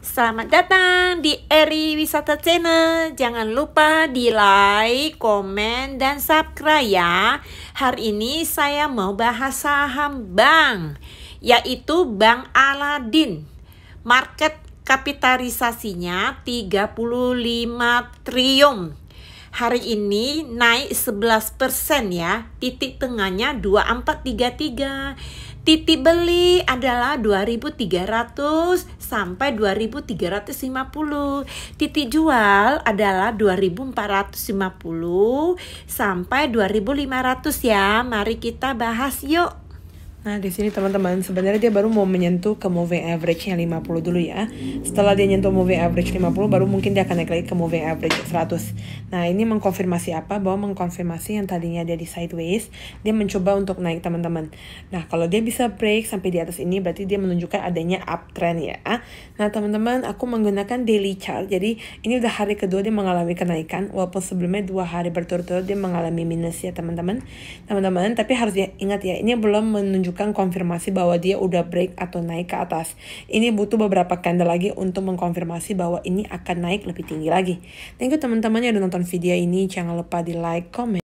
Selamat datang di Eri Wisata Channel. Jangan lupa di like, komen, dan subscribe ya. Hari ini saya mau bahas saham bank, yaitu Bank Aladin. Market kapitalisasinya 35 triliun. Hari ini naik 11% ya, titik tengahnya 2433 Titi beli adalah 2300 sampai 2350. Titi jual adalah 2450 sampai 2500 ya. Mari kita bahas yuk. Nah, di sini teman-teman, sebenarnya dia baru mau menyentuh ke moving average-nya 50 dulu ya. Setelah dia nyentuh moving average 50, baru mungkin dia akan naik lagi ke moving average 100. Nah, ini mengkonfirmasi apa? Bahwa mengkonfirmasi yang tadinya dia di sideways, dia mencoba untuk naik, teman-teman. Nah, kalau dia bisa break sampai di atas ini, berarti dia menunjukkan adanya uptrend ya. Nah, teman-teman, aku menggunakan daily chart. Jadi, ini udah hari kedua dia mengalami kenaikan, walaupun sebelumnya dua hari berturut-turut dia mengalami minus ya, teman-teman. Teman-teman, tapi harus ingat ya, ini belum menunjukkan menunjukkan konfirmasi bahwa dia udah break atau naik ke atas. Ini butuh beberapa candle lagi untuk mengkonfirmasi bahwa ini akan naik lebih tinggi lagi. Thank you teman-teman yang udah nonton video ini. Jangan lupa di like, comment,